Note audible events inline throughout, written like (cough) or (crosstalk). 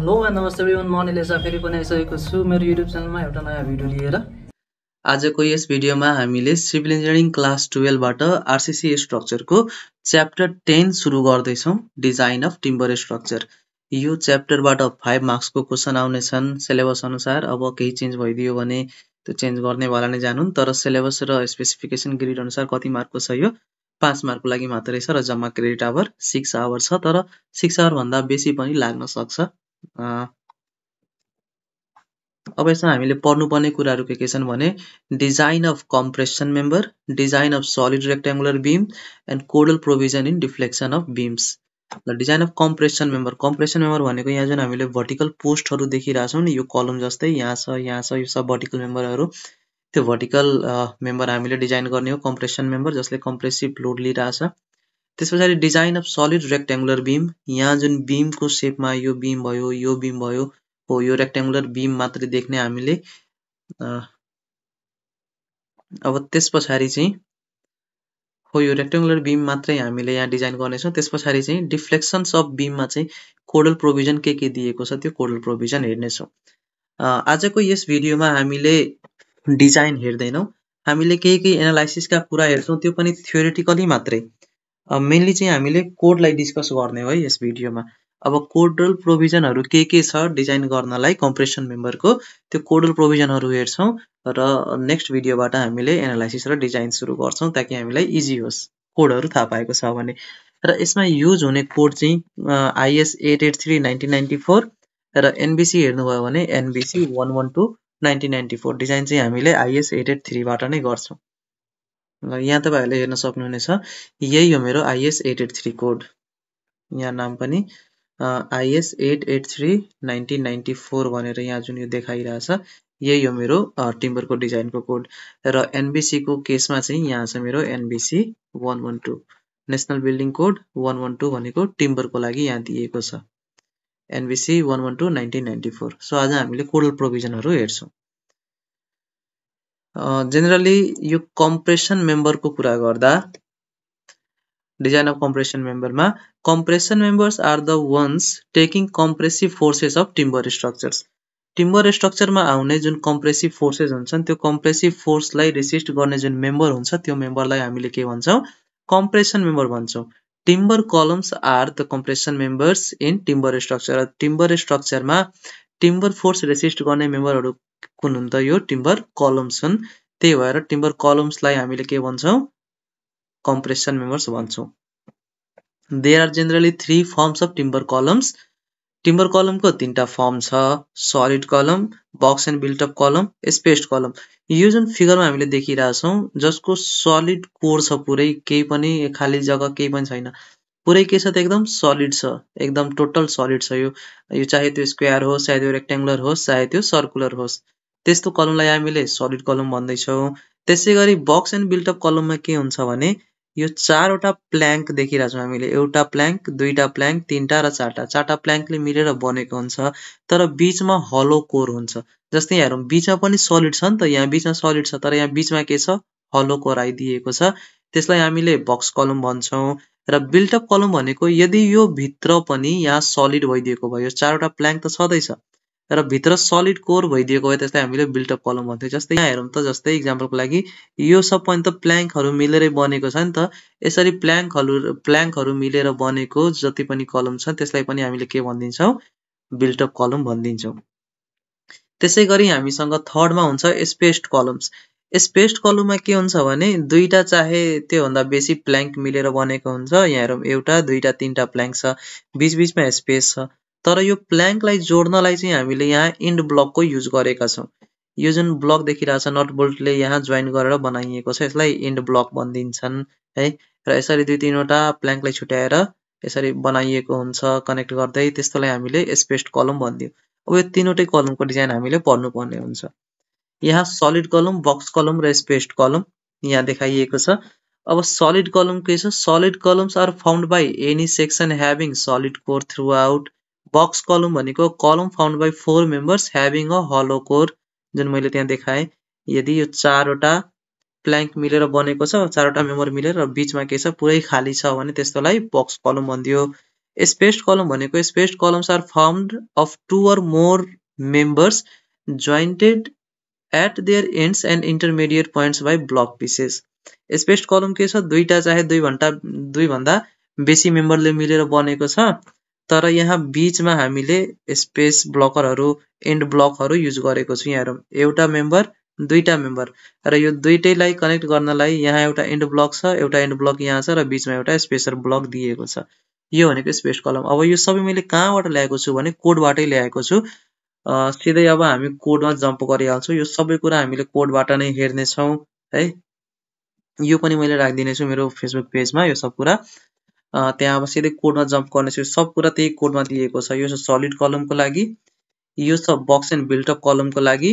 Hello and नमस्ते everyone म फेरि पनि आइसकेको छु मेरो युट्युब च्यानलमा एउटा नयाँ भिडियो लिएर आजको यस भिडियोमा हामीले सिभिल इन्जिनियरिङ क्लास टुवेल्भबाट आरसिसी स्ट्रक्चरको च्याप्टर टेन सुरु गर्दैछौँ डिजाइन अफ टिम्बर स्ट्रक्चर यो च्याप्टरबाट फाइभ मार्क्सको क्वेसन छन् सिलेबस अनुसार अब केही चेन्ज भइदियो भने त्यो चेन्ज गर्नेवाला नै जानु तर सिलेबस र स्पेसिफिकेसन ग्रिड अनुसार कति मार्कको छ यो पाँच मार्कको लागि मात्रै छ र जम्मा क्रेडिट आवर सिक्स आवर छ तर सिक्स आवरभन्दा बेसी पनि लाग्न सक्छ अब यसमा हामीले पढ्नुपर्ने कुराहरू के के छन् भने design of compression member design of solid rectangular beam and codal provision in deflection of beams र design of compression member compression member भनेको यहाँ जुन हामीले भर्टिकल पोस्टहरू देखिरहेछौँ नि यो कलम जस्तै यहाँ छ यहाँ छ यो सब भर्टिकल मेम्बरहरू त्यो भर्टिकल मेम्बर हामीले डिजाइन गर्ने हो कम्प्रेसन मेम्बर जसले कम्प्रेसिभ लोड लिइरहेछ त्यस पछाडि design of solid rectangular beam यहाँ जुन बिमको सेपमा यो बिम भयो यो बिम भयो हो यो रेक्ट्याङ्गुलर बिम मात्रै देख्ने हामीले अब त्यस पछाडि चाहिँ हो यो रेक्ट्याङ्गुलर बिम मात्रै हामीले यहाँ डिजाइन गर्नेछौँ त्यस पछाडि चाहिँ डिफ्लेक्सन्स अफ बिममा चाहिँ कोडल प्रोभिजन के के दिएको छ त्यो कोडल प्रोभिजन हेर्नेछौँ आजको यस भिडियोमा हामीले डिजाइन हेर्दैनौँ हामीले केही केही एनालाइसिसका कुरा हेर्छौँ त्यो पनि थियोरिटिकली मात्रै मेनली चाहिँ हामीले कोडलाई डिस्कस गर्ने हो है यस भिडियोमा अब कोडल प्रोभिजनहरू के के छ डिजाइन गर्नलाई कम्प्रेसन मेम्बरको त्यो कोडल प्रोभिजनहरू हेर्छौँ र नेक्स्ट भिडियोबाट हामीले एनालाइसिस र डिजाइन सुरु गर्छौँ ताकि हामीलाई इजी होस् कोडहरू थाहा पाएको छ भने र यसमा युज हुने कोड चाहिँ IS eight eight three nineteen ninety four र एनबिसी हेर्नुभयो भने NBC one one two nineteen ninety four design चाहिँ हामीले आइएस एट एट थ्रीबाट नै गर्छौँ ल यहाँ तपाईँहरूले हेर्न सक्नुहुनेछ यही हो मेरो IS eight eight three code यहाँ नाम पनि IS eight eight three nineteen ninety four भनेर यहाँ जुन यो देखाइरहेछ यही हो मेरो टिम्बरको डिजाइनको कोड र एनबिसीको केसमा चाहिँ यहाँ छ मेरो NBC one one two national building code one one two भनेको टिम्बरको लागि यहाँ दिएको छ NBC one one two nineteen ninety four so आज हामीले कोडल प्रोभिजनहरू हेर्छौँ जेनरली यो कम्प्रेसन मेम्बरको कुरा गर्दा डिजाइन अफ कम्प्रेसन मेम्बरमा compression members are the ones taking compressive forces of timber structures timber स्ट्रक्चरमा आउने जुन कम्प्रेसिभ फोर्सेस हुन्छन् त्यो कम्प्रेसिभ फोर्सलाई रेसिस्ट गर्ने जुन मेम्बर हुन्छ त्यो मेम्बरलाई हामीले के भन्छौँ कम्प्रेसन मेम्बर भन्छौँ timber columns are the compression members in timber structure timber स्ट्रक्चरमा टिम्बर फोर्स रेसिस्ट गर्ने मेम्बरहरू कुन हुन् त यो टिम्बर कलम्स हुन् त्यही भएर टिम्बर कलम्सलाई हामीले के भन्छौँ कम्प्रेसन मेम्बर्स भन्छौँ there are generally three forms of timber columns timber कलमको तिनवटा फर्म छ solid column box and built up column spaced column यो जुन फिगरमा हामीले देखिरहेछौँ जसको सलिड कोर छ पुरै केही पनि खाली जग्गा केही पनि छैन पुरै के छ त एकदम सलिड छ एकदम टोटल सलिड छ यो यो चाहे त्यो स्क्वायर होस् चाहे त्यो रेक्ट्याङ्गुलर होस् चाहे त्यो सर्कुलर होस् त्यस्तो कलमलाई हामीले सलिड कलम भन्दैछौँ त्यसै गरी बक्स एन्ड बिल्टअप कलममा के हुन्छ भने यो चारवटा प्ल्याङ्क देखिरहेछौँ हामीले एउटा प्ल्याङ्क दुईवटा प्ल्याङ्क तिनवटा र चारवटा चारवटा प्ल्याङ्कले मिलेर बनेको हुन्छ तर बिचमा हलो कोर हुन्छ जस्तै हेरौँ बिचमा पनि सलिड छ नि त यहाँ बिचमा सलिड छ तर यहाँ बिचमा के छ हलो कोर आइदिएको छ त्यसलाई हामीले बक्स कलम भन्छौँ र बिल्टअप कलम भनेको यदि यो भित्र पनि यहाँ सलिड भइदिएको भयो चारवटा प्लाङ्क त छँदैछ र भित्र सलिड कोर भइदिएको भए त्यसलाई हामीले बिल्टअप कलम भन्थ्यौँ जस्तै यहाँ हेरौँ त जस्तै इक्जाम्पलको लागि यो सब पनि त प्लाङ्कहरू मिलेरै बनेको छ नि त यसरी प्लाङ्कहरू प्लाङ्कहरू मिलेर बनेको जति पनि कलम छ त्यसलाई पनि हामीले के भनिदिन्छौँ बिल्टअप कलम भनिदिन्छौँ त्यसै गरी हामीसँग थर्डमा हुन्छ स्पेस्ड कलम्स स्पेस्ड कलुमा के हुन्छ भने दुईवटा चाहे त्योभन्दा बेसी प्लाङ्क मिलेर बनेको हुन्छ यहाँ हेरौँ एउटा दुईवटा तिनवटा प्लाङ्क छ बिचबिचमा स्पेस छ तर यो प्लाङ्कलाई जोड्नलाई चाहिँ हामीले यहाँ इन्ड ब्लकको युज गरेका छौँ यो जुन ब्लक देखिरहेको छ नट बोल्टले यहाँ जोइन गरेर बनाइएको छ यसलाई इन्ड ब्लक भनिदिन्छन् है र यसरी दुई तिनवटा प्लाङ्कलाई छुट्याएर यसरी बनाइएको हुन्छ कनेक्ट गर्दै त्यस्तोलाई हामीले स्पेस्ट कलम भनिदियो अब यो तिनवटै कलमको डिजाइन हामीले पढ्नुपर्ने हुन्छ यहाँ सलिड कलम बक्स कलम र स्पेस्ड कलम यहाँ देखाइएको छ अब सलिड कलम के छ solid columns are found by any section having solid core throughout box column भनेको column found by four members having a hollow core जुन मैले त्यहाँ देखाएँ यदि यो चारवटा प्ल्याङ्क मिलेर बनेको छ चारवटा मेम्बर मिलेर बिचमा के छ पुरै खाली छ भने त्यस्तोलाई बक्स कलम भनिदियो स्पेस्ड कलम भनेको spaced columns are found of two or more members jointed at their ends and intermediate points by block pieces spaced column के छ दुईवटा चाहे दुई घन्टा दुईभन्दा बेसी मेम्बरले मिलेर बनेको छ तर यहाँ बिचमा हामीले स्पेस ब्लकरहरू एन्ड ब्लकहरू युज गरेको छौँ यहाँहरू एउटा मेम्बर दुईवटा मेम्बर र यो दुइटैलाई कनेक्ट गर्नलाई यहाँ एउटा एन्ड ब्लक छ एउटा एन्ड ब्लक यहाँ छ र बिचमा एउटा स्पेसर ब्लक दिएको छ यो भनेको स्पेस कलम अब यो सबै मैले कहाँबाट ल्याएको छु भने कोडबाटै ल्याएको छु सिधै अब हामी कोडमा जम्प गरिहाल्छौँ यो सबै कुरा हामीले कोडबाट नै हेर्नेछौँ है यो पनि मैले राखिदिनेछु मेरो फेसबुक पेजमा यो सब कुरा त्यहाँ अब सिधै कोडमा जम्प गर्नेछु सब कुरा त्यही कोडमा दिएको छ यो छ सलिड कलमको लागि यो छ बक्स एन्ड बिल्टअप कलमको लागि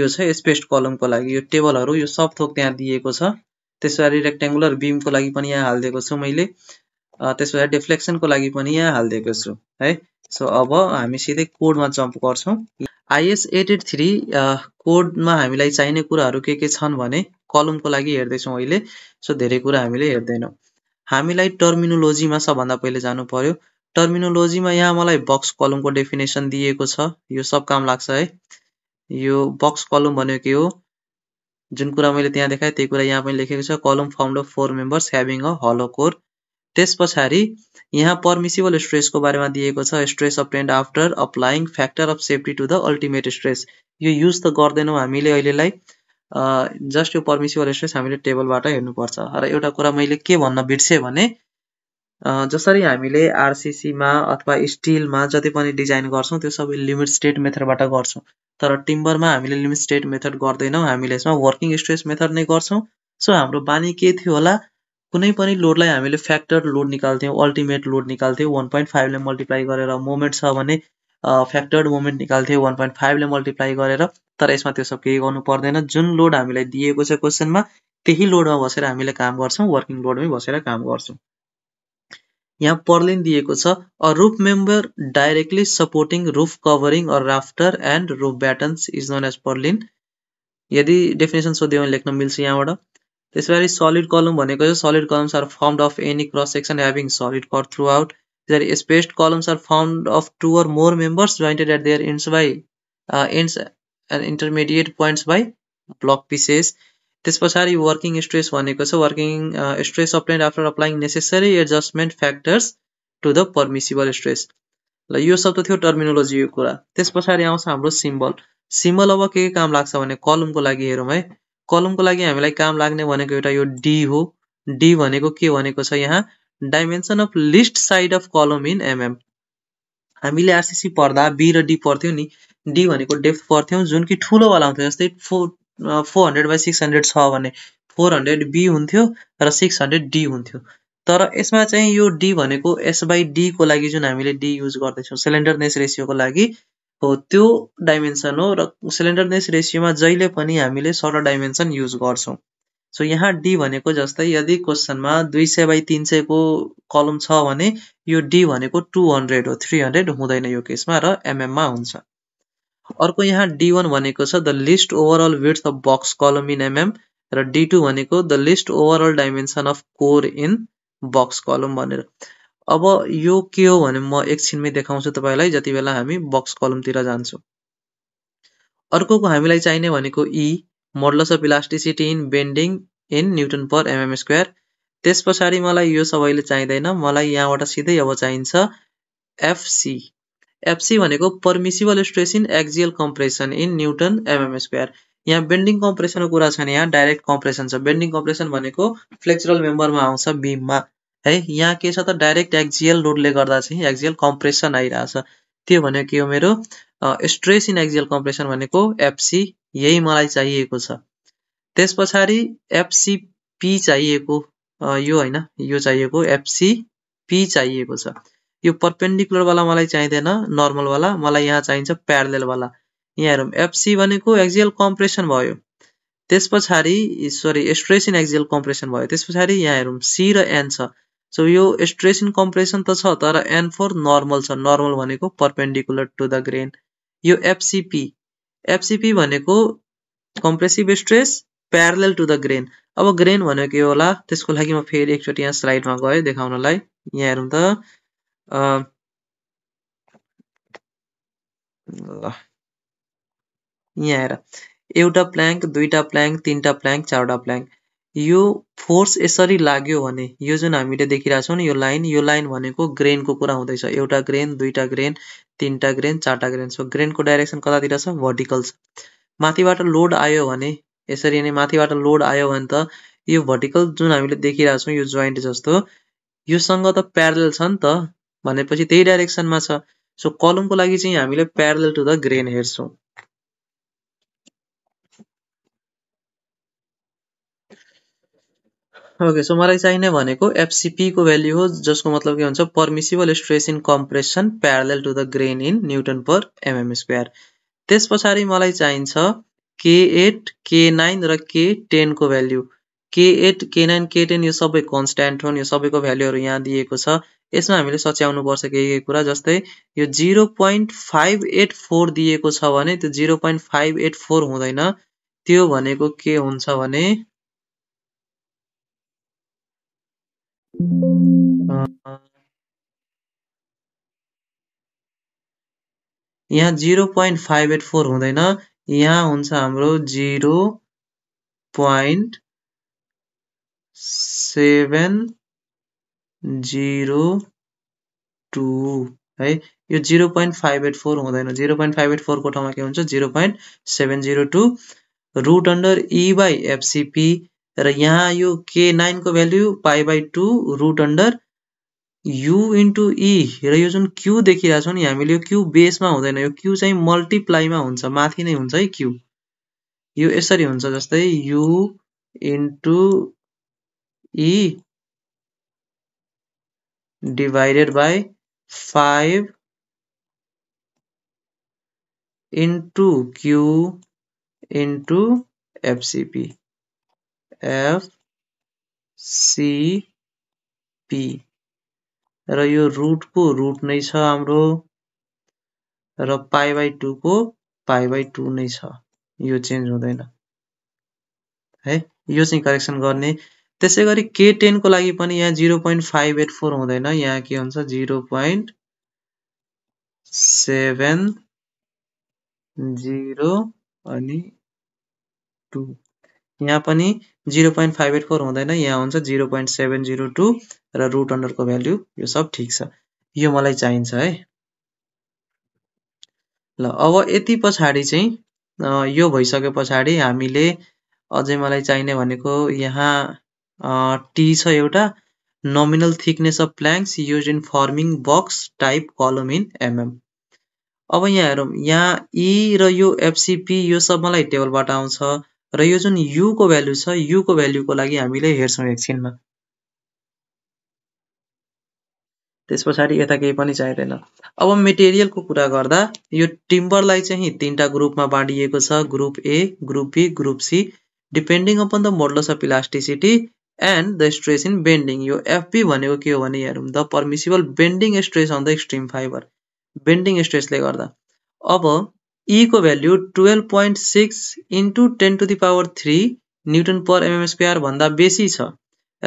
यो छ स्पेस्ट कलमको लागि यो टेबलहरू यो सब थोक त्यहाँ दिएको छ त्यसरी रेक्टेङ्गुलर बिमको लागि पनि यहाँ हालिदिएको छु मैले त्यसो भएर डिफ्लेक्सनको लागि पनि यहाँ हालिदिएको छु है सो अब हामी सिधै कोडमा जम्प गर्छौँ आइएस एट एट थ्री कोडमा हामीलाई चाहिने कुराहरू के के छन् भने कलमको लागि हेर्दैछौँ अहिले सो धेरै कुरा हामीले हेर्दैनौँ हामीलाई टर्मिनोलोजीमा सबभन्दा पहिले जानु पर्यो टर्मिनोलोजीमा यहाँ मलाई बक्स कलमको डेफिनेसन दिएको छ यो सब काम लाग्छ है यो बक्स कलम भनेको के हो जुन कुरा मैले त्यहाँ देखाएँ त्यही कुरा यहाँ पनि लेखेको छ column form of four members having a hollow core त्यस पछाडि यहाँ पर्मिसिबल स्ट्रेसको बारेमा दिएको छ stress of obtained after applying factor of safety to the ultimate stress यो युज त गर्दैनौँ हामीले अहिलेलाई जस्ट यो पर्मिसिबल स्ट्रेस हामीले टेबलबाट हेर्नुपर्छ र एउटा कुरा मैले के भन्न बिर्सेँ भने जसरी हामीले आरसिसीमा अथवा स्टिलमा जति पनि डिजाइन गर्छौँ त्यो सबै लिमिट स्टेट मेथडबाट गर्छौँ तर टिम्बरमा हामीले लिमिट स्टेट मेथड गर्दैनौँ हामीले यसमा वर्किङ स्ट्रेस मेथड नै गर्छौँ सो हाम्रो बानी के थियो होला कुनै पनि लोडलाई हामीले फ्याक्टर लोड निकाल्थ्यौँ अल्टिमेट लोड निकाल्थ्यौँ वान पोइन्ट फाइभले मल्टिप्लाई गरेर मोमेन्ट छ भने फ्याक्टर्ड मोमेन्ट निकाल्थ्यौँ वान पोइन्ट फाइभले मल्टिप्लाई गरेर तर यसमा त्यो सब केही गर्नु पर्दैन जुन लोड हामीलाई दिएको छ क्वेसनमा त्यही लोडमा बसेर हामीले काम गर्छौँ वर्किङ लोडमै बसेर काम गर्छौँ यहाँ पर्लिन दिएको छ a roof member directly supporting roof covering or rafter and roof battens is known as purlin यदि डेफिनेसन सोध्यो भने लेख्न मिल्छ यहाँबाट पछाडि सलिड कलम भनेको चाहिँ solid columns are formed of any cross section having solid cut throughout त्यसरी spaced columns are formed of two or more members jointed at their ends by ends and intermediate points by block pieces त्यस पछाडि working stress भनेको छ working stress applied after applying necessary adjustment factors to the permissible stress ल यो सब त थियो टर्मिनोलोजीको कुरा त्यस पछाडि आउँछ हाम्रो सिम्बल सिम्बल अब के के काम लाग्छ भने कलमको लागि हेरौँ है कलमको लागि हामीलाई काम लाग्ने भनेको एउटा यो डी हो डी भनेको के भनेको छ यहाँ dimension of least side of column in MM हामीले आरसिसी पढ्दा बी र डी पढ्थ्यौँ नि डी भनेको डेप्थ पढ्थ्यौँ जुन कि ठुलोवाला हुन्थ्यो जस्तै four four hundred by six hundred छ भने फोर हन्ड्रेड बी हुन्थ्यो र सिक्स हन्ड्रेड डी हुन्थ्यो तर यसमा चाहिँ यो डी भनेको एस बाई डीको लागि जुन हामीले डी युज गर्दैछौँ सिलिन्डरनेस रेसियोको लागि हो त्यो डाइमेन्सन हो र सिलिन्डरनेस रेसियोमा जहिले पनि हामीले सोह्र डाइमेन्सन युज गर्छौँ सो यहाँ डी भनेको जस्तै यदि क्वेसनमा दुई सय बाई तिन सयको कलम छ भने यो डी भनेको टु हन्ड्रेड हो थ्री हन्ड्रेड हुँदैन यो केसमा र एमएममा mm हुन्छ अर्को यहाँ डी वान भनेको छ the least overall width of box column in MM र डी टू भनेको the least overall dimension of core in box column भनेर अब यो के हो भने म एकछिनमै देखाउँछु तपाईँलाई जति बेला हामी बक्स कलमतिर जान्छौँ अर्कोको हामीलाई चाहिने भनेको E modulus of elasticity in bending in newton per MM square त्यस पछाडि मलाई यो सबैले चाहिँदैन मलाई यहाँबाट सिधै अब चाहिन्छ एफसी एफसी भनेको permissible stress in axial compression in newton MM square यहाँ बेन्डिङ कम्प्रेसनको कुरा छैन यहाँ डाइरेक्ट कम्प्रेसन छ बेन्डिङ कम्प्रेसन भनेको फ्लेक्चरल मेम्बरमा आउँछ बिममा है यहाँ के छ त डाइरेक्ट एक्जियल लोडले गर्दा चाहिँ एक्जियल कम्प्रेसन आइरहेछ त्यो भनेको के हो मेरो स्ट्रेस इन एक्जियल कम्प्रेसन भनेको एफसी यही मलाई चाहिएको छ त्यस पछाडि एफसिपी चाहिएको यो होइन यो चाहिएको एफसिपी चाहिएको छ यो पर्पेन्डिकुलरवाला मलाई चाहिँदैन नर्मलवाला मलाई यहाँ चाहिन्छ प्यारलेलवाला यहाँ हेरौँ एफसी भनेको एक्जियल कम्प्रेसन भयो त्यस पछाडि sorry stress in axial compression भयो त्यस पछाडि यहाँ हेरौँ सी र एन छ सो यो स्ट्रेस इन कम्प्रेसन त छ तर एन फोर नर्मल छ नर्मल भनेको पर्पेन्डिकुलर टु द ग्रेन यो एफसिपी एफसिपी भनेको compressive stress parallel to the grain अब ग्रेन भनेको के होला त्यसको लागि म फेरि एकचोटि यहाँ स्लाइडमा गएँ देखाउनलाई यहाँ हेरौँ त यहाँ हेर एउटा प्ल्याङ्क दुईवटा प्ल्याङ्क तिनवटा प्ल्याङ्क चारवटा प्ल्याङ्क यो फोर्स यसरी लाग्यो भने यो जुन हामीले देखिरहेछौँ नि यो लाइन यो लाइन भनेको ग्रेनको कुरा हुँदैछ एउटा ग्रेन दुईवटा ग्रेन तिनवटा ग्रेन चारवटा ग्रेन सो ग्रेनको डाइरेक्सन कतातिर छ भर्टिकल छ माथिबाट लोड आयो भने यसरी नै माथिबाट लोड आयो भने त यो भर्टिकल जुन हामीले देखिरहेछौँ यो जोइन्ट जस्तो योसँग त प्यारल छ नि त भनेपछि त्यही डाइरेक्सनमा छ सो कलमको लागि चाहिँ हामीले प्यारल टु द ग्रेन हेर्छौँ ओके सो मलाई चाहिने भनेको एफसिपीको भेल्यु हो जसको मतलब के हुन्छ permissible stress in compression parallel to the grain in newton per MM square त्यस पछाडि मलाई चाहिन्छ के एट के नाइन र के टेनको भेल्यु के एट के नाइन के टेन यो सबै कन्सट्यान्ट हो यो सबैको भेल्युहरू यहाँ दिएको छ यसमा हामीले सच्याउनु पर्छ केही केही कुरा जस्तै यो zero point five eight four दिएको छ भने त्यो zero point five eight four हुँदैन त्यो भनेको के हुन्छ भने यहाँ zero point five eight four हुँदैन यहाँ हुन्छ हाम्रो zero point seven zero two है यो zero point five eight four हुँदैन जिरो पोइन्ट फाइभ एट फोरको ठाउँमा के हुन्छ zero point seven zero two root under E by FCP यहाँ यो के नाइन को value pi by two root under U into E rho जो क्यू देखी रह हमें हामीले यो क्यु बेसमा हुँदैन यो क्यु चाहिँ मल्टिप्लाईमा हुन्छ माथि नै हुन्छ है यो यसरी हुन्छ जस्तै U E divided by five into Q into FCP F र यो को रुट नै छ हाम्रो र पाइ बाई को पाई बाई टू नै छ यो चेन्ज हुँदैन है यो चाहिँ करेक्सन गर्ने त्यसै गरी के टेनको लागि पनि यहाँ zero point five eight four हुँदैन यहाँ के हुन्छ जिरो पोइन्ट सेभेन जिरो अनि टू यहाँ पनि zero point five eight four हुँदैन यहाँ हुन्छ zero point seven zero two र रुट अन्डरको भ्याल्यु यो सब ठिक छ यो मलाई चाहिन्छ है ल अब यति पछाडि चाहिँ यो भइसके पछाडि हामीले अझै मलाई चाहिने भनेको यहाँ टी छ एउटा nominal thickness of planks use in forming box type column in MM अब यहाँ हेरौँ यहाँ ई e र यो एफसिपी यो सब मलाई टेबलबाट आउँछ र यो जुन युको भ्यालु छ युको भ्याल्युको लागि हामीले हेर्छौँ एकछिनमा त्यस पछाडि यता केही पनि चाहिँदैन अब मेटेरियलको कुरा गर्दा यो टिम्बरलाई चाहिँ तिनवटा ग्रुपमा बाँडिएको छ group A group B group C depending upon the modulus of elasticity and the stress in bending यो एफपी भनेको के हो भने हेरौँ the permissible bending stress on the extreme fibre bending स्ट्रेसले गर्दा अब ई e को value twelve point six into ten to the power three newton per MM square भन्दा बेसी छ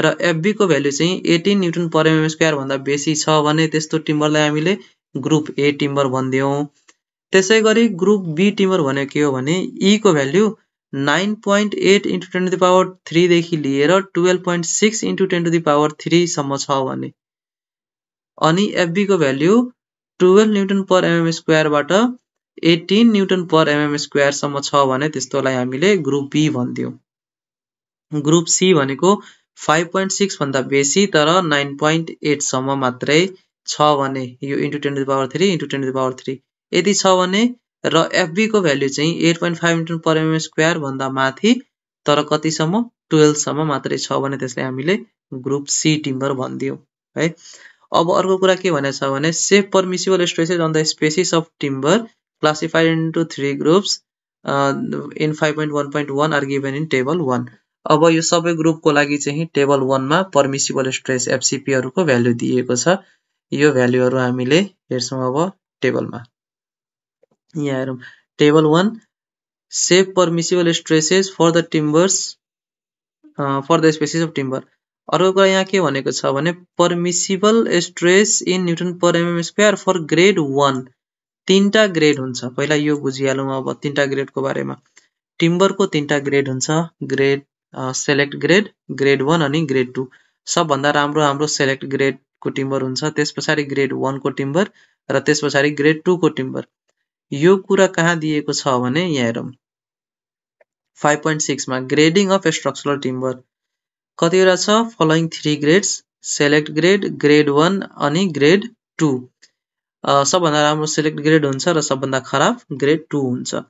र एफबीको भ्याल्यु चाहिँ eighteen newton per MM square भन्दा बेसी छ भने त्यस्तो टिम्बरलाई हामीले ग्रुप ए टिम्बर भनिदियौँ त्यसै गरी ग्रुप बी टिम्बर भनेको के हो भने ईको value nine point eight into ten to the power थ्रीदेखि लिएर twelve point six into ten to the power थ्रीसम्म छ भने अनि एफबीको value twelve newton per MM स्क्वायरबाट एटिन न्युटन पर एमएम स्क्वायरसम्म छ भने त्यस्तोलाई हामीले ग्रुप बी भन्थ्यौँ ग्रुप सी भनेको फाइभ पोइन्ट सिक्सभन्दा बेसी तर नाइन पोइन्ट एटसम्म मात्रै छ भने यो into ten to power three into ten to power three यदि छ भने र एफबीको भ्याल्यु चाहिँ eight point five newton per MM स्क्वायरभन्दा माथि तर कतिसम्म टुवेल्भसम्म मात्रै छ भने त्यसलाई हामीले ग्रुप सी टिम्बर भनिदियौँ है अब अर्को कुरा के भनेको छ भने safe permissible stresses on the species of timber classified into three groups in five point one point one or 1 in table one अब यो सबै ग्रुपको लागि चाहिँ टेबल वानमा पर्मिसिबल स्ट्रेस एफसिपीहरूको भ्यालु दिएको छ यो भ्यालुहरू हामीले हेर्छौँ अब टेबलमा यहाँ हेरौँ table one safe permissible stresses for the timbers for the species of timber अर्को कुरा यहाँ के भनेको छ भने permissible stress in newton per MM square for grade one तिनवटा ग्रेड हुन्छ पहिला यो बुझिहालौँ अब तिनवटा ग्रेडको बारेमा टिम्बरको तिनवटा ग्रेड हुन्छ grade select grade grade one अनि ग्रेड टू सबभन्दा राम्रो हाम्रो सेलेक्ट ग्रेडको टिम्बर हुन्छ त्यस पछाडि ग्रेड वानको टिम्बर र त्यस पछाडि ग्रेड टूको टिम्बर यो कुरा कहाँ दिएको छ भने यहाँ हेरौँ फाइभ पोइन्ट सिक्समा ग्रेडिङ अफ स्ट्रक्चरल टिम्बर कतिवटा छ following three grades select grade grade one अनि ग्रेड टू सबभन्दा राम्रो सेलेक्ट ग्रेड हुन्छ र सबभन्दा खराब ग्रेड टू हुन्छ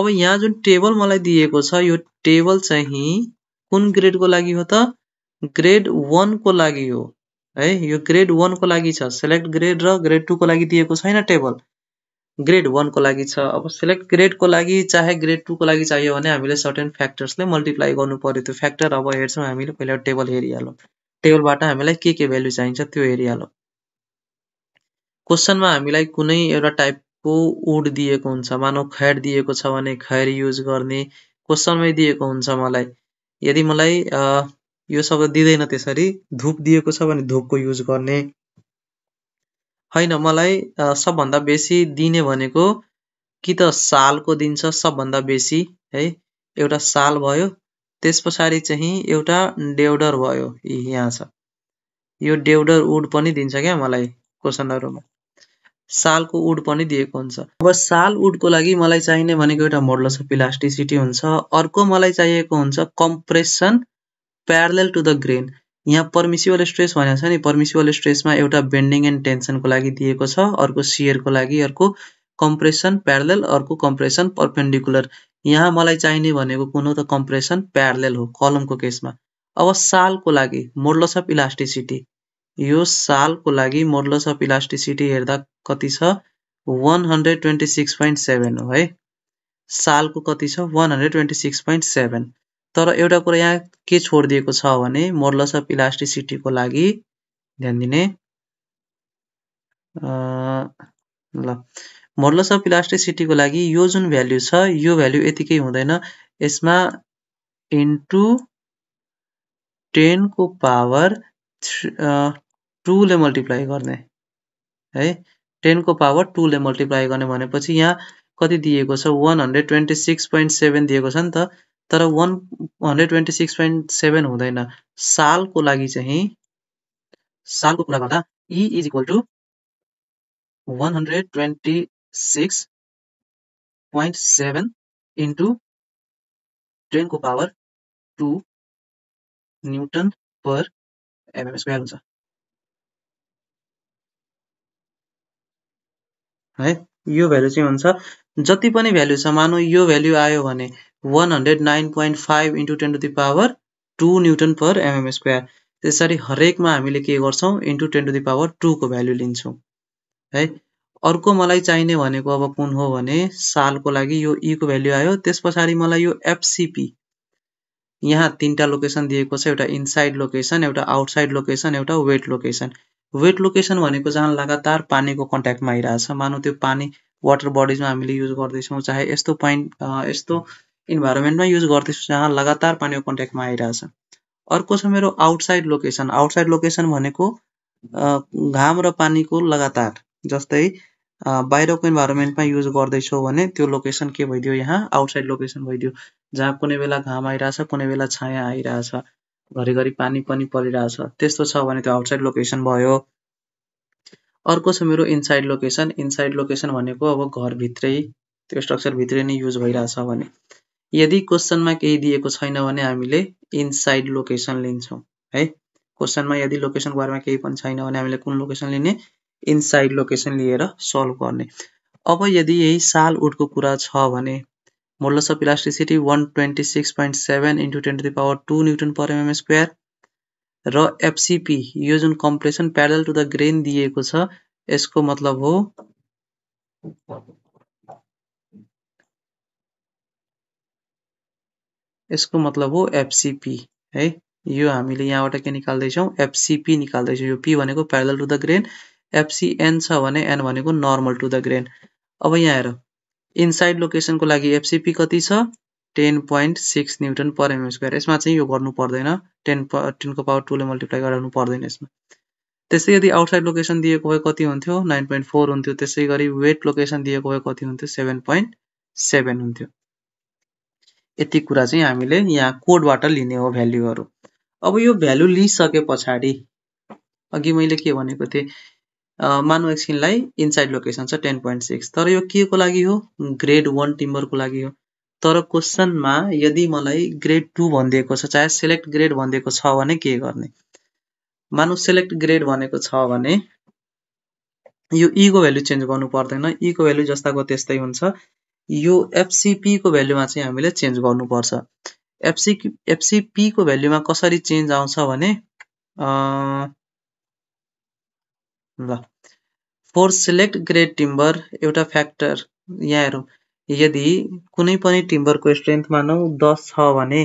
अब यहाँ जुन टेबल मलाई दिएको छ यो टेबल चाहिँ कुन ग्रेडको लागि हो त ग्रेड वानको लागि हो है यो ग्रेड वानको लागि छ सेलेक्ट ग्रेड र ग्रेड टूको लागि दिएको छैन टेबल ग्रेड वानको लागि छ अब सेलेक्ट ग्रेडको लागि चाहे ग्रेड टूको लागि चाहियो भने हामीले सर्टेन फ्याक्टर्सले मल्टिप्लाई गर्नु पऱ्यो त्यो फ्याक्टर अब हेर्छौँ हामीले पहिला टेबल हेरिहालौँ टेबलबाट हामीलाई के के भेल्यु चाहिन्छ त्यो हेरिहालौँ क्वेसनमा हामीलाई कुनै एउटा टाइपको उड दिएको हुन्छ मानव खैर दिएको छ भने खैर युज गर्ने क्वेसनमै दिएको हुन्छ मलाई यदि मलाई यो शब्द दिँदैन त्यसरी धुप दिएको छ भने धुपको युज गर्ने होइन मलाई सबभन्दा बेसी दिने भनेको कि त सालको दिन्छ सबभन्दा बेसी है एउटा साल भयो त्यस पछाडि चाहिँ एउटा डेउडर भयो यहाँ छ यो डेउडर उड पनि दिन्छ क्या मलाई क्वेसनहरूमा सालको उड पनि दिएको हुन्छ अब साल उडको लागि मलाई चाहिने भनेको एउटा मोडलस अफ इलास्टिसिटी हुन्छ अर्को मलाई चाहिएको हुन्छ compression parallel to the grain यहाँ पर्मिसिबल स्ट्रेस भनेको छ नि पर्मिसिबल स्ट्रेसमा एउटा बेन्डिङ एन्ड टेन्सनको लागि दिएको छ अर्को सियरको लागि अर्को कम्प्रेसन प्यारल अर्को कम्प्रेसन पर्पेन्डिकुलर यहाँ मलाई चाहिने भनेको कुन हो त कम्प्रेसन प्यारल हो कलमको केसमा अब सालको लागि मोडलस अफ इलास्टिसिटी यो सालको लागि मोडलस अफ इलास्टिसिटी हेर्दा कति छ one hundred twenty six point seven हो है सालको कति छ one hundred twenty six point seven तर एउटा कुरा यहाँ के छोडिदिएको छ भने मोडलस अफ इलास्टिसिटीको लागि ध्यान दिने ल मोडलस अफ इलास्टिसिटीको लागि यो जुन भ्याल्यु छ यो भ्याल्यु यतिकै हुँदैन यसमा इन्टु टेनको पावर टूले मल्टिप्लाई गर्ने है टेनको पावर टूले मल्टिप्लाई गर्ने भनेपछि यहाँ कति दिएको छ one hundred twenty six point seven दिएको छ नि त तर one hundred twenty six point seven हुँदैन सालको लागि चाहिँ सालको कुरा गर्दा E e is equal to one hundred twenty six point seven into टेनको power two newton per MM mm square हुन्छ है यो भ्यालु चाहिँ हुन्छ जति पनि भ्यालु छ मानौँ यो भ्यालु आयो भने one hundred nine point five into ten to the power two newton per MM square त्यसरी हरेकमा हामीले के गर्छौँ into ten to the power टूको भ्यालु लिन्छौँ है अर्को मलाई चाहिने भनेको अब कुन हो भने सालको लागि यो ईको e भ्याल्यु आयो त्यस पछाडि मलाई यो एफसिपी यहाँ तिनवटा लोकेसन दिएको छ एउटा इनसाइड लोकेसन एउटा आउटसाइड लोकेसन एउटा वेट लोकेसन वेट लोकेसन भनेको जहाँ लगातार पानीको कन्ट्याक्टमा आइरहेछ मानौ त्यो पानी वाटर बडिजमा हामीले युज गर्दैछौँ चाहे यस्तो पाइन यस्तो इन्भाइरोमेन्टमा युज गर्दैछौँ जहाँ लगातार पानीको कन्ट्याक्टमा आइरहेछ अर्को छ मेरो आउटसाइड लोकेसन आउटसाइड लोकेसन भनेको घाम र पानीको लगातार जस्तै बाहिरको इन्भाइरोमेन्टमा युज गर्दैछौँ भने त्यो लोकेसन के भइदियो यहाँ आउटसाइड लोकेसन भइदियो जहाँ कुनै बेला घाम आइरहेछ कुनै बेला छाया आइरहेछ घरिघरि पानी पनि परिरहेछ त्यस्तो छ भने त्यो आउटसाइड लोकेसन भयो अर्को छ मेरो इनसाइड लोकेसन इनसाइड लोकेसन भनेको अब घरभित्रै त्यो स्ट्रक्चरभित्रै नै युज भइरहेछ भने यदि क्वेसनमा केही दिएको छैन भने हामीले इनसाइड लोकेसन लिन्छौँ है क्वेसनमा यदि लोकेसनको बारेमा केही पनि छैन भने हामीले कुन लोकेसन लिने इनसाइड लोकेसन लिएर सल्भ गर्ने अब यदि यही साल उडको कुरा छ भने modulus of elasticity 126.7 into ten to the power two newton per MM square र एफसिपी यो जुन compression parallel to the grain दिएको छ यसको मतलब हो यसको मतलब हो एफसिपी है यो हामीले यहाँबाट के निकाल्दैछौँ एफसिपी निकाल्दैछौँ यो पी भनेको parallel to the grain FCN छ भने एन भनेको नर्मल टु द ग्रेन अब यहाँ हेर इनसाइड लोकेसनको लागि एफसिपी कति छ ten point six newton per MM square यसमा चाहिँ यो गर्नु पर्दैन टेन प टेनको पावर टूले मल्टिप्लाई गराउनु पर्दैन यसमा त्यस्तै यदि आउटसाइड लोकेसन दिएको भए कति हुन्थ्यो नाइन पोइन्ट फोर हुन्थ्यो त्यसै गरी वेट लोकेसन दिएको भए कति हुन्थ्यो सेभेन पोइन्ट सेभेन हुन्थ्यो यति कुरा चाहिँ हामीले यहाँ कोडबाट लिने हो भ्यालुहरू अब यो भ्यालु लिइसके पछाडि अघि मैले के भनेको थिएँ मानु एकछिनलाई इनसाइड लोकेसन छ टेन पोइन्ट सिक्स तर यो के को लागि हो ग्रेड वान टिम्बरको लागि हो तर क्वेसनमा यदि मलाई ग्रेड टू भनिदिएको छ चाहे सेलेक्ट ग्रेड भनिदिएको छ भने के गर्ने मानु सेलेक्ट ग्रेड भनेको छ भने यो ईको भेल्यु चेन्ज गर्नु पर्दैन ईको e भेल्यु जस्ताको त्यस्तै हुन्छ यो एफसिपीको भेल्युमा चाहिँ हामीले चेन्ज गर्नुपर्छ एफसी एफसिपीको भेल्युमा कसरी चेन्ज आउँछ भने ल फोर सिलेक्ट ग्रेड टिम्बर एउटा फ्याक्टर यहाँ हेरौँ यदि कुनै पनि टिम्बरको स्ट्रेन्थ मानौँ दस छ भने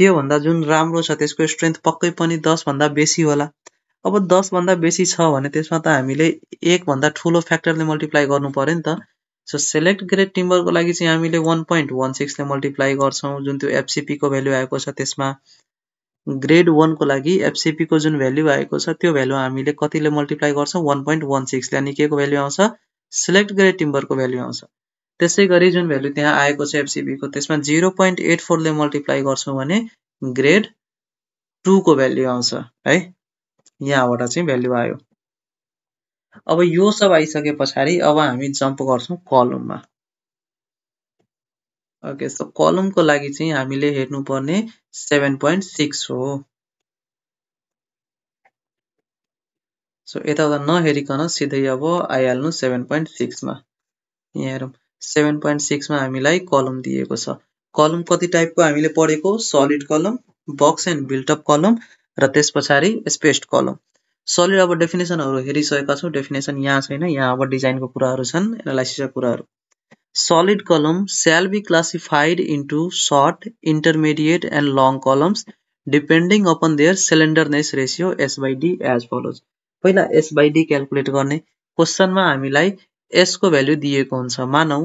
त्योभन्दा जुन राम्रो छ त्यसको स्ट्रेन्थ पक्कै पनि दसभन्दा बेसी होला अब दसभन्दा बेसी छ भने त्यसमा त हामीले एकभन्दा ठुलो फ्याक्टरले मल्टिप्लाई गर्नु पऱ्यो नि त सो सेलेक्ट ग्रेड टिम्बरको लागि चाहिँ हामीले वान पोइन्ट वान सिक्सले मल्टिप्लाई गर्छौँ जुन त्यो एफसिपीको भेल्यु आएको छ त्यसमा ग्रेड वानको लागि एफसिपीको जुन भेल्यु आएको छ त्यो भेल्यु हामीले कतिले मल्टिप्लाई गर्छौँ वान पोइन्ट वान सिक्सले अनि के भेल्यु आउँछ सिलेक्ट ग्रेड टिम्बरको भेल्यु आउँछ त्यसै गरी जुन भेल्यु त्यहाँ आएको छ एफसिपीको त्यसमा जिरो पोइन्ट एट फोरले मल्टिप्लाई गर्छौँ भने ग्रेड टूको भेल्यु आउँछ है यहाँबाट चाहिँ भेल्यु आयो अब यो सब आइसके पछाडि अब हामी जम्प गर्छौँ कलममा ओके सो कलमको लागि चाहिँ हामीले हेर्नुपर्ने सेभेन पोइन्ट सिक्स हो सो यताउता नहेरिकन सिधै अब आइहाल्नु सेभेन पोइन्ट सिक्समा यहाँ हेरौँ सेभेन पोइन्ट सिक्समा हामीलाई कलम दिएको छ कलम कति टाइपको हामीले पढेको solid column box and built up कलम र त्यस पछाडि स्पेस्ड कलम सलिड अब डेफिनेसनहरू हेरिसकेका छौँ डेफिनेसन यहाँ छैन यहाँ अब डिजाइनको कुराहरू छन् एनालाइसिसको कुराहरू Solid Column shall be classified into short, intermediate and long columns depending upon their slenderness ratio S by D as follows. पहिला S by D क्यालकुलेट गर्ने क्वेसनमा हामीलाई S को भ्यालु दिएको हुन्छ मानौ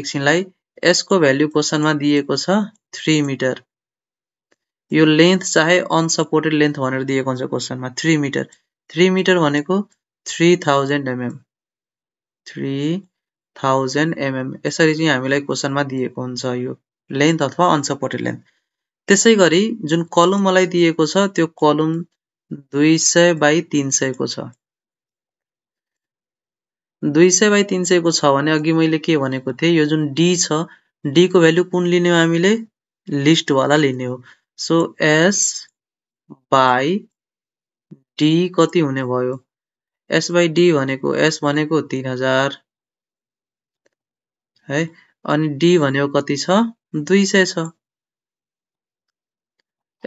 एकछिनलाई S को भ्यालु क्वेसनमा दिएको छ 3 मिटर यो लेंथ चाहे अनसपोर्टेड लेन्थ भनेर दिएको हुन्छ क्वेसनमा 3 मिटर 3 मिटर भनेको थ्री 3000 mm. 3 थाउजन्ड एमएम यसरी चाहिँ हामीलाई क्वेसनमा दिएको हुन्छ यो लेन्थ अथवा अनसपोर्टेड लेन्थ त्यसै गरी जुन कलम मलाई दिएको छ त्यो कलम दुई सय बाई तिन सयको छ दुई सय बाई तिन सयको छ भने अघि मैले के भनेको थिएँ यो जुन डी छ डीको भ्यालु कुन लिने हो हामीले लिस्टवाला लिने हो सो एस बाई डी कति हुने भयो एस बाई डी भनेको एस भनेको तिन हजार है अनि डी भनेको कति छ दुई सय छ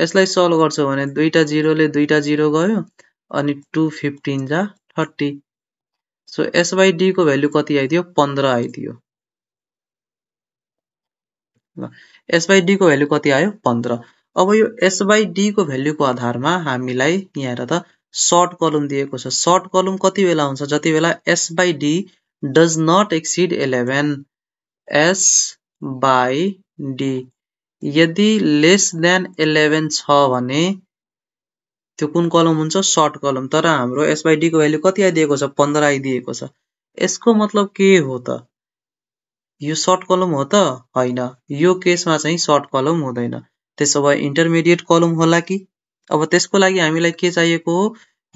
यसलाई सल्भ गर्छौँ भने दुईवटा जिरोले दुईवटा जिरो गयो अनि टु फिफ्टिन जा थर्टी सो एसवाई डीको भेल्यु कति आइदियो पन्ध्र आइदियो ल एसवाई डीको भेल्यु कति आयो पन्ध्र अब यो एसवाई डीको भेल्युको आधारमा हामीलाई यहाँ हेर त सर्ट कलम दिएको छ सर्ट कलम कति बेला हुन्छ जति बेला S by D does not exceed eleven S by D यदि लेस देन इलेभेन छ भने त्यो कुन कलम हुन्छ सर्ट कलम तर हाम्रो एसबाइडीको भ्यालु कति आइदिएको छ पन्ध्र आइदिएको छ यसको मतलब के हो त यो सर्ट कलम हो त होइन यो केसमा चाहिँ सर्ट कलम हुँदैन त्यसो भए इन्टरमिडिएट कलम होला कि अब त्यसको लागि हामीलाई के चाहिएको हो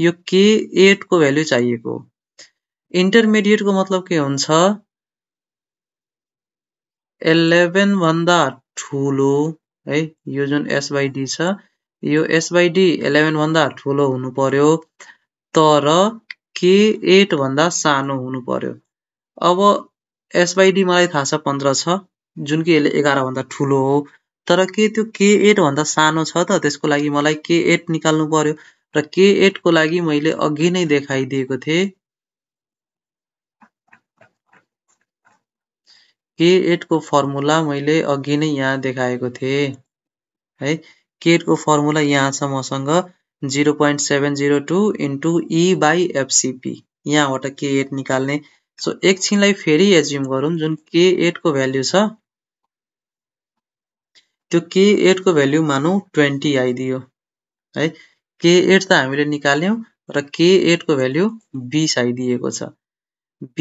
यो के एटको भ्यालु चाहिएको हो इन्टरमिडिएटको मतलब के हुन्छ भन्दा ठुलो है यो जुन एसवाइडी छ यो एसवाइडी इलेभेनभन्दा ठुलो हुनु पर्यो तर के एटभन्दा सानो हुनु पर्यो अब एसवाइडी मलाई थाहा छ पन्ध्र छ जुन कि यसले एघारभन्दा ठुलो हो तर के त्यो के एटभन्दा सानो छ त त्यसको लागि मलाई के एट निकाल्नु पर्यो र के एटको लागि मैले अघि नै देखाइदिएको थिएँ के एटको फर्मुला मैले अघि नै यहाँ देखाएको थिएँ है के एटको फर्मुला यहाँ छ मसँग zero point seven zero two into E by FCP यहाँबाट के एट निकाल्ने सो एकछिनलाई फेरि एज्युम गरौँ जुन के एटको भ्याल्यु छ त्यो के एटको भ्याल्यु मानौँ ट्वेन्टी आइदियो है के एट त हामीले निकाल्यौँ र के एटको भ्याल्यु बिस आइदिएको छ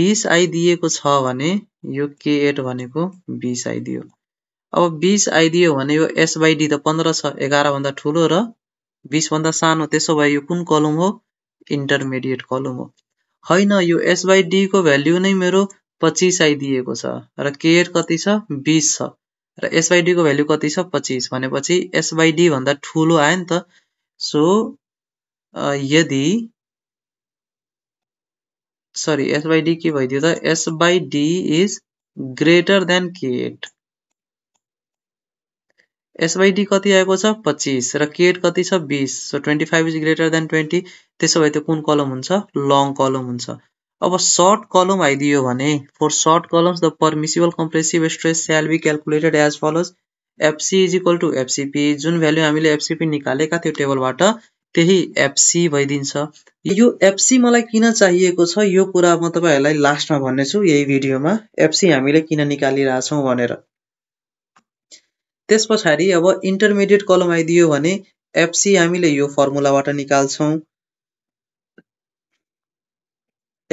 बिस आइदिएको छ भने यो के एट भनेको बिस आइदियो अब बिस आइदियो भने यो एस बाई डी त पन्ध्र छ एघारभन्दा ठुलो र बिसभन्दा सानो त्यसो भए यो कुन कलम हो इन्टरमिडिएट कलम हो होइन यो एस बाई डीको भ्याल्यु नै मेरो पच्चिस आइदिएको छ र केयर कति छ बिस छ र एस बाई डीको भ्याल्यु कति छ पच्चिस भनेपछि एस बाई भन्दा ठुलो आयो नि त सो यदि सरी एस बाई डी के भइदियो त S by D is greater than K eight S by D कति आएको छ पच्चिस र केट कति छ बिस so twenty five is greater than twenty त्यसो भए त्यो कुन कलम हुन्छ लङ कलम हुन्छ अब सर्ट कलम आइदियो भने for short columns the permissible compressive stress shall be calculated as follows FC is equal to FCP जुन भ्याल्यु हामीले एफसिपी निकालेका थियो टेबलबाट त्यही एफसी भइदिन्छ यो एफसी मलाई किन चाहिएको छ यो कुरा म तपाईँहरूलाई लास्टमा भन्नेछु यही भिडियोमा एफसी हामीले किन निकालिरहेछौँ भनेर त्यस पछाडि अब इन्टरमिडिएट कलम आइदियो भने एफसी हामीले यो फर्मुलाबाट निकाल्छौँ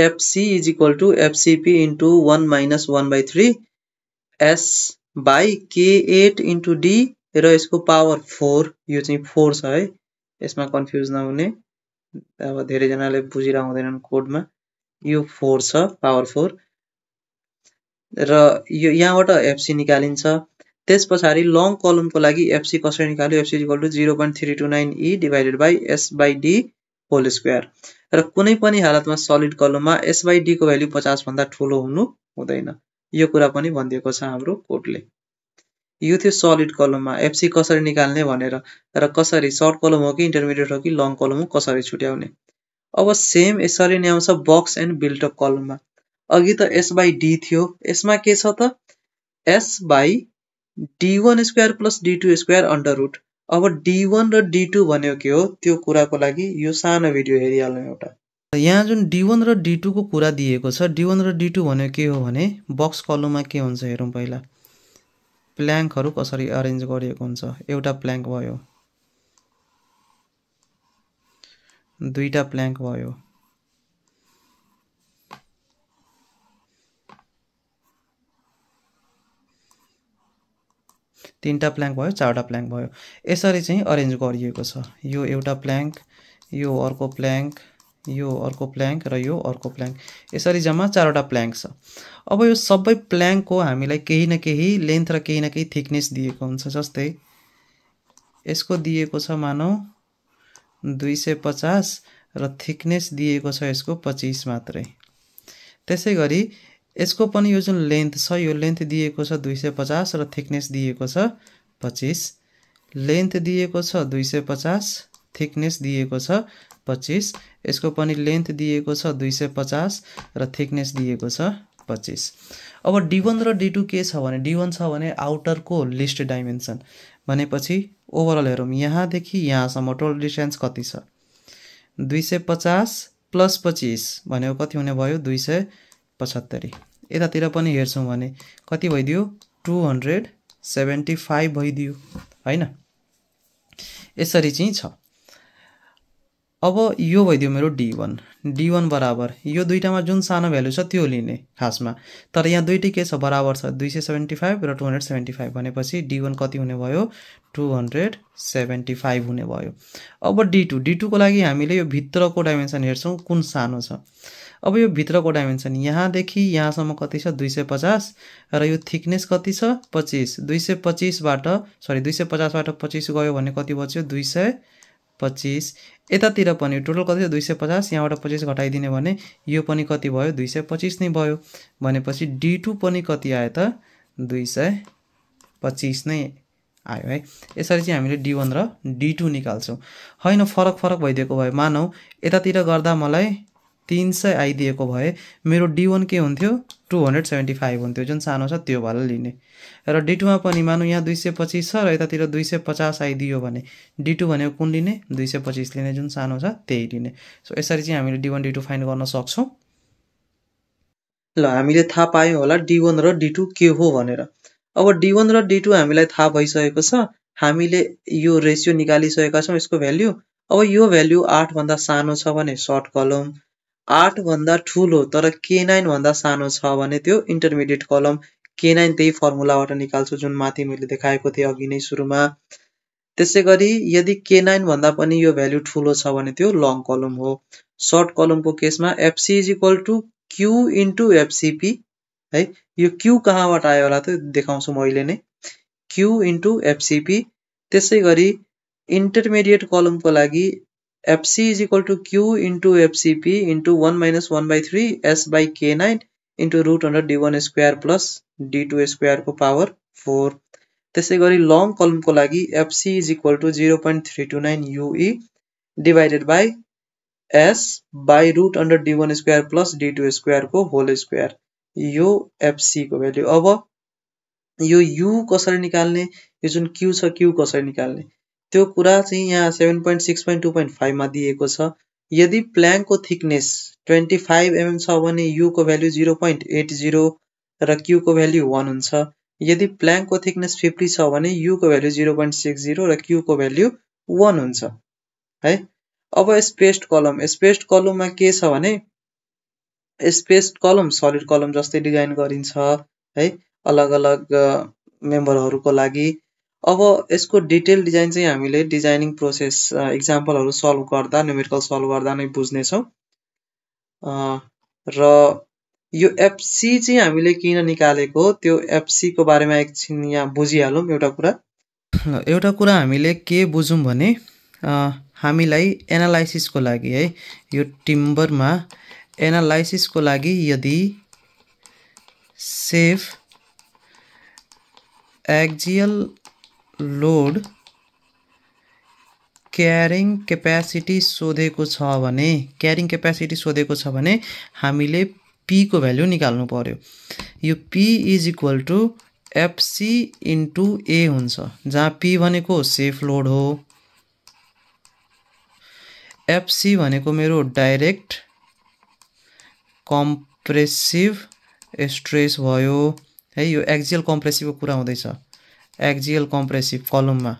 FC is equal to FCP into one minus one by three S by K eight into D र यसको पावर फोर यो चाहिँ फोर छ है यसमा कन्फ्युज नहुने अब धेरैजनाले बुझिरह हुँदैनन् कोडमा यो फोर छ पावर फोर र यो यहाँबाट एफसी निकालिन्छ त्यस पछाडि लङ कलमको लागि एफसी कसरी निकाल्यो FC equal to zero point three two nine E divided by S by D whole square र कुनै पनि हालतमा सलिड कलममा एस बाई डीको भ्याल्यु पचासभन्दा ठुलो हुनु हुँदैन यो कुरा पनि भनिदिएको छ हाम्रो कोर्टले यो थियो सलिड कलममा एफसी कसरी निकाल्ने भनेर र कसरी सर्ट कलम हो कि इन्टरमिडिएट हो कि लङ कलम हो कसरी छुट्याउने अब सेम यसरी नै आउँछ बक्स एन्ड बिल्टअप कलममा अघि त एस बाई डी थियो यसमा के छ त S by D one square plus D two square under root अब डी वान र डी टू भनेको के हो त्यो कुराको लागि यो सानो भिडियो हेरिहाल्नु एउटा यहाँ जुन डी वान र डी टूको कुरा दिएको छ डी वान र डी टू भनेको के हो भने बक्स कलममा के हुन्छ हेरौँ पहिला प्ल्याङ्कहरू कसरी अरेन्ज गरिएको हुन्छ एउटा प्ल्याङ्क भयो दुईवटा प्ल्याङ्क भयो तिनवटा प्ल्याङ्क भयो चारवटा प्ल्याङ्क भयो यसरी चाहिँ अरेन्ज गरिएको छ यो एउटा प्ल्याङ्क यो अर्को प्ल्याङ्क यो अर्को प्ल्याङ्क र यो अर्को प्ल्याङ्क यसरी जम्मा चारवटा प्ल्याङ्क छ अब यो सबै प्ल्याङ्कको हामीलाई केही न केही लेन्थ र केही न केही थिकनेस दिएको हुन्छ जस्तै यसको दिएको छ मानौ दुई सय पचास र थिकनेस दिएको छ यसको पच्चिस मात्रै त्यसै गरी यसको पनि यो जुन लेन्थ छ यो लेन्थ दिएको छ दुई सय पचास र थिकनेस दिएको छ पच्चिस लेन्थ दिएको छ दुई सय पचास थिकनेस दिएको छ पच्चिस यसको पनि लेन्थ दिएको छ दुई सय पचास र थिकनेस दिएको छ पच्चिस अब डी र डी टू के छ भने डी छ भने आउटरको लिस्ट डाइमेन्सन भनेपछि ओभरअल हेरौँ यहाँदेखि यहाँसम्म टोटल डिस्टेन्स कति छ दुई सय पचास प्लस पच्चिस भनेको कति हुने भयो दुई सय पचहत्तरी यतातिर पनि हेर्छौँ भने कति भइदियो टु हन्ड्रेड सेभेन्टी फाइभ भइदियो होइन यसरी चाहिँ छ अब यो भइदियो मेरो डी वान डी वान बराबर यो दुइटामा जुन सानो भ्याल्यु छ त्यो लिने खासमा तर यहाँ दुइटै के छ बराबर छ दुई सय सेभेन्टी फाइभ र टु हन्ड्रेड सेभेन्टी फाइभ भनेपछि डी वान कति हुने भयो टु हन्ड्रेड सेभेन्टी फाइभ हुने भयो अब डी टू डी टूको लागि हामीले यो भित्रको डाइमेन्सन हेर्छौँ कुन सानो छ अब यो भित्रको डाइमेन्सन यहाँदेखि यहाँसम्म कति छ दुई सय पचास र यो थिकनेस कति छ पच्चिस दुई सय पच्चिसबाट सरी दुई सय पचासबाट पच्चिस गयो भने कति बच्यो दुई सय पच्चिस यतातिर पनि टोटल कति थियो दुई सय पचास यहाँबाट पच्चिस घटाइदिने भने यो पनि कति भयो दुई सय पच्चिस नै भयो भनेपछि डी टू पनि कति आयो त दुई सय पच्चिस नै आयो है यसरी चाहिँ हामीले डी वान र डी टू निकाल्छौँ होइन फरक फरक भइदिएको भए मानौँ यतातिर गर्दा मलाई तिन सय आइदिएको भए मेरो डी के हुन्थ्यो टु हन्ड्रेड सेभेन्टी फाइभ हुन्थ्यो जुन सानो छ त्यो भएर लिने र डी टूमा पनि मानु यहाँ दुई सय पच्चिस छ र यतातिर दुई सय पचास आइदियो भने डी टू भनेको कुन लिने दुई सय पच्चिस लिने जुन सानो छ त्यही लिने सो यसरी चाहिँ हामीले D one D two find गर्न सक्छौँ ल हामीले थाहा पायौँ होला डी वान र डी टू के हो भनेर अब डी वान र डी टू हामीलाई थाहा भइसकेको छ हामीले यो रेसियो निकालिसकेका छौँ यसको भेल्यु अब यो भेल्यु आठभन्दा सानो छ भने सर्ट कलम भन्दा ठुलो तर के नाइनभन्दा सानो छ भने त्यो इन्टरमिडिएट कलम के नाइन त्यही फर्मुलाबाट निकाल्छु जुन माथि मैले देखाएको थिएँ अघि नै सुरुमा त्यसै गरी यदि के नाइनभन्दा पनि यो भ्याल्यु ठुलो छ भने त्यो लङ कलम हो सर्ट कलमको केसमा FC is equal to Q into FCP है यो क्यु कहाँबाट आयो होला त देखाउँछु मैले नै क्यु इन्टु एफसिपी त्यसै गरी इन्टरमिडिएट कलमको लागि FC is equal to Q into FCP into 1 minus 1 by 3 S by K9 into root under D1 square plus D2 e square को power 4 त्यसै गरी लङ कलमको लागि FC is equal to zero point three two nine UE divided by S by root under D one square plus D two स्क्वायरको whole square यो एफसीको value अब यो यु कसरी निकाल्ने यो जुन क्यु छ क्यु कसरी निकाल्ने त्यो कुरा चाहिँ यहाँ seven point six point two point फाइभमा दिएको छ यदि प्ल्याङ्कको थिकनेस ट्वेन्टी फाइभ एमएम छ भने युको value zero point eight zero र क्युको भ्याल्यु वान हुन्छ यदि प्ल्याङ्कको थिकनेस फिफ्टी छ भने युको value zero point six zero र क्युको भ्याल्यु वान हुन्छ है अब स्पेस्ड कलम स्पेस्ड कलममा के छ भने स्पेस्ड कलम सलिड कलम जस्तै डिजाइन गरिन्छ है अलग अलग मेम्बरहरूको लागि अब यसको डिटेल डिजाइन चाहिँ हामीले डिजाइनिङ प्रोसेस इक्जाम्पलहरू सल्भ गर्दा न्युमेरिकल सल्भ गर्दा नै बुझ्नेछौँ र यो एफसी चाहिँ हामीले किन निकालेको त्यो एफसीको बारेमा एकछिन यहाँ बुझिहालौँ एउटा कुरा (laughs) एउटा कुरा हामीले के बुझौँ भने हामीलाई एनालाइसिसको लागि है यो टिम्बरमा एनालाइसिसको लागि यदि safe axial load carrying capacity सोधेको छ भने क्यारिङ क्यापेसिटी सोधेको छ भने हामीले पीको भ्याल्यु निकाल्नु पऱ्यो यो P is equal to FC into A हुन्छ जहाँ पी भनेको सेफ लोड हो एफसी भनेको मेरो डाइरेक्ट कम्प्रेसिभ स्ट्रेस भयो है यो एक्जियल कम्प्रेसिभको कुरा हुँदैछ एक्जियल कम्प्रेसिभ कलममा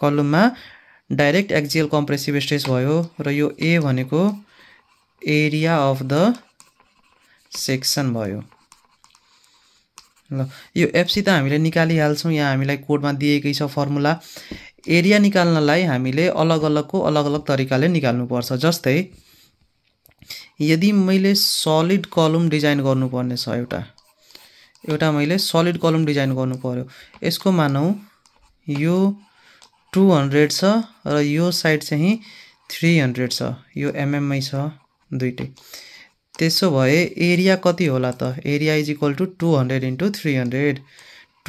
कलममा डाइरेक्ट एक्जियल कम्प्रेसिभ स्ट्रेस भयो र यो ए भनेको एरिया अफ द सेक्सन भयो ल यो एफसी त हामीले निकालिहाल्छौँ यहाँ हामीलाई कोडमा दिएकै छ फर्मुला एरिया निकाल्नलाई हामीले अलग अलगको अलग अलग तरिकाले निकाल्नुपर्छ जस्तै यदि मैले सलिड कलम डिजाइन गर्नुपर्ने छ एउटा एउटा मैले सलिड कलम डिजाइन गर्नु पऱ्यो यसको मानौँ यो टु हन्ड्रेड छ र यो साइड चाहिँ थ्री हन्ड्रेड छ यो एमएममै छ दुइटै त्यसो भए एरिया कति होला त area is equal to two hundred into three hundred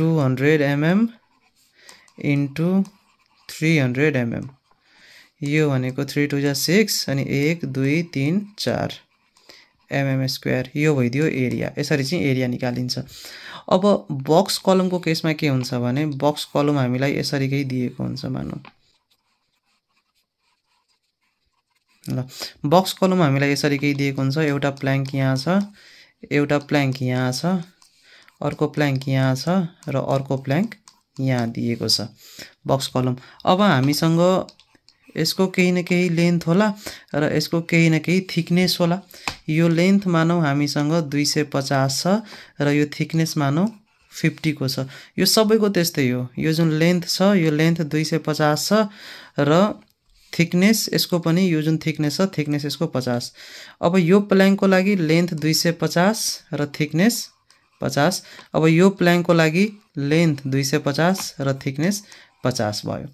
two hundred mm into three hundred mm यो भनेको थ्री टु जा सिक्स अनि एक दुई तिन चार एमएम स्क्वायर यो भइदियो एरिया यसरी चाहिँ एरिया निकालिन्छ अब बक्स कलमको केसमा के हुन्छ भने बक्स कलम हामीलाई यसरीकै दिएको हुन्छ मानौँ ल बक्स कलम हामीलाई यसरी केही दिएको हुन्छ एउटा प्ल्याङ्क यहाँ छ एउटा प्ल्याङ्क यहाँ छ अर्को प्ल्याङ्क यहाँ छ र अर्को प्ल्याङ्क यहाँ दिएको छ बक्स कलम अब हामीसँग यसको केही न केही लेन्थ होला र यसको केही न केही थिकनेस होला यो लेन्थ मानौँ हामीसँग दुई सय पचास छ र यो थिकनेस मानौँ फिफ्टीको छ यो सबैको त्यस्तै हो यो जुन लेन्थ छ यो लेन्थ दुई सय पचास छ र थिकनेस यसको पनि यो जुन थिकनेस छ थिकनेस यसको पचास अब यो प्ल्याङ्कको लागि लेन्थ दुई सय पचास र थिकनेस पचास अब यो प्ल्याङ्कको लागि लेन्थ दुई सय पचास र थिकनेस पचास भयो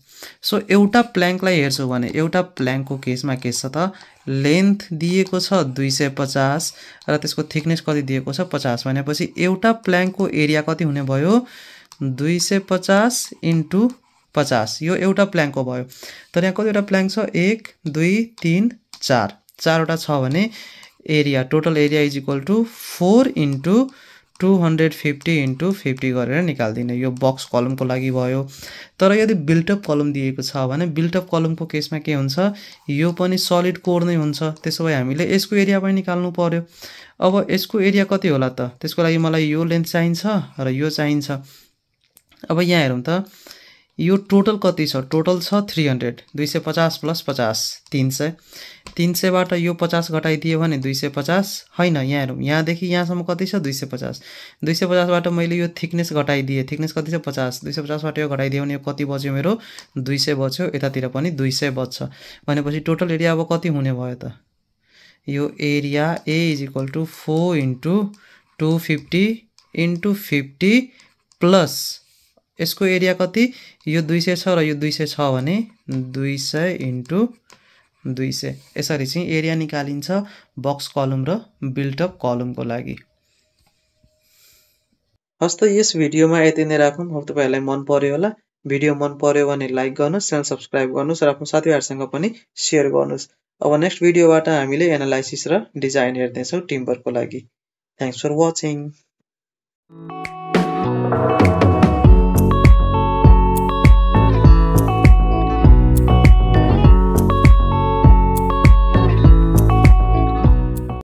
सो एउटा प्ल्याङ्कलाई हेर्छौँ भने एउटा प्ल्याङ्कको केसमा के छ त लेन्थ दिएको छ दुई सय पचास र त्यसको थिकनेस कति दिएको छ पचास भनेपछि एउटा प्ल्याङ्कको एरिया कति हुने भयो दुई सय पचास इन्टु पचास यो एउटा प्ल्याङ्कको भयो तर यहाँ कतिवटा प्ल्याङ्क छ एक दुई तिन चार चारवटा छ भने area total area is equal to four into two hundred fifty into fifty गरेर निकालिदिने यो बक्स कलमको लागि भयो तर यदि बिल्टअप कलम दिएको छ भने बिल्टअप कलमको केसमा के हुन्छ यो पनि सलिड कोर नै हुन्छ त्यसो भए हामीले यसको एरिया पनि निकाल्नु पऱ्यो अब यसको एरिया कति होला त त्यसको लागि मलाई यो लेन्थ चाहिन्छ र यो चाहिन्छ अब यहाँ हेरौँ त यो टोटल कति छ टोटल छ थ्री हन्ड्रेड दुई सय पचास प्लस पचास तिन सय तिन सयबाट यो पचास घटाइदियो भने दुई सय पचास होइन यहाँ हेरौँ यहाँदेखि यहाँसम्म कति छ दुई सय पचास दुई सय पचासबाट मैले यो थिकनेस घटाइदिएँ थिकनेस कति छ पचास दुई सय पचासबाट यो घटाइदियो भने यो कति बच्यो मेरो दुई सय बच्यो यतातिर पनि दुई सय बच्छ भनेपछि टोटल एरिया अब कति हुने भयो त यो area A is equal to four into two fifty into fifty plus यसको एरिया कति यो दुई सय छ र यो दुई सय छ भने दुई सय इन्टु दुई सय यसरी चाहिँ एरिया निकालिन्छ बक्स कलम र बिल्टअप कलमको लागि हस् त यस भिडियोमा यति नै राखौँ अब तपाईँहरूलाई मन पऱ्यो होला भिडियो मन पऱ्यो भने लाइक गर्नुहोस् च्यानल सब्सक्राइब गर्नुहोस् र आफ्नो साथीभाइहरूसँग पनि सेयर गर्नुहोस् अब नेक्स्ट भिडियोबाट हामीले एनालाइसिस र डिजाइन हेर्नेछौँ टिम्बरको लागि थ्याङ्क्स फर वाचिङ